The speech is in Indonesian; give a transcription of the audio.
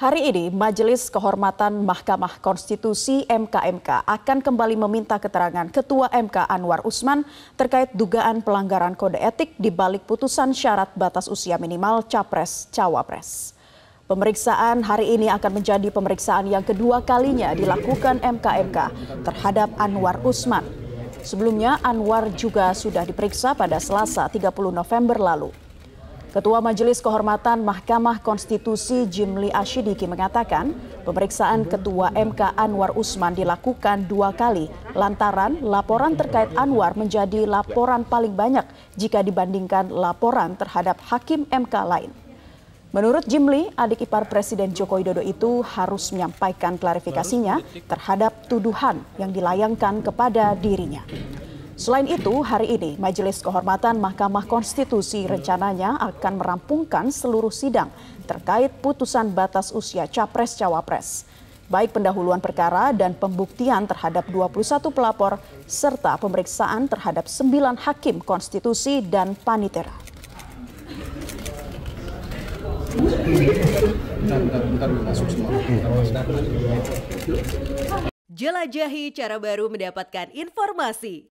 Hari ini Majelis Kehormatan Mahkamah Konstitusi MKMK akan kembali meminta keterangan Ketua MK Anwar Usman terkait dugaan pelanggaran kode etik di balik putusan syarat batas usia minimal capres-cawapres. Pemeriksaan hari ini akan menjadi pemeriksaan yang kedua kalinya dilakukan MKMK terhadap Anwar Usman. Sebelumnya Anwar juga sudah diperiksa pada Selasa 30 November lalu. Ketua Majelis Kehormatan Mahkamah Konstitusi Jimli Ashidiki mengatakan pemeriksaan Ketua MK Anwar Usman dilakukan dua kali lantaran laporan terkait Anwar menjadi laporan paling banyak jika dibandingkan laporan terhadap Hakim MK lain. Menurut Jimli, adik ipar Presiden Joko Widodo itu harus menyampaikan klarifikasinya terhadap tuduhan yang dilayangkan kepada dirinya. Selain itu, hari ini Majelis Kehormatan Mahkamah Konstitusi rencananya akan merampungkan seluruh sidang terkait putusan batas usia capres-cawapres, baik pendahuluan perkara dan pembuktian terhadap 21 pelapor serta pemeriksaan terhadap 9 hakim konstitusi dan panitera. Jelajahi cara baru mendapatkan informasi.